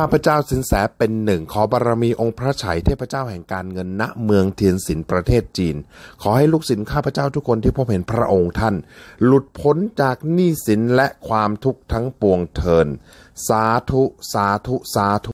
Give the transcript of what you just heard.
ข้าพเจ้าสินแสเป็นหนึ่ง ขอบารมีองค์พระไฉเทพเจ้าแห่งการเงินณเมืองเทียนสินประเทศจีน ขอให้ลูกศิษย์ข้าพเจ้าทุกคนที่พบเห็นพระองค์ท่าน หลุดพ้นจากหนี้สินและความทุกข์ทั้งปวงเทิน สาธุสาธุสาธุ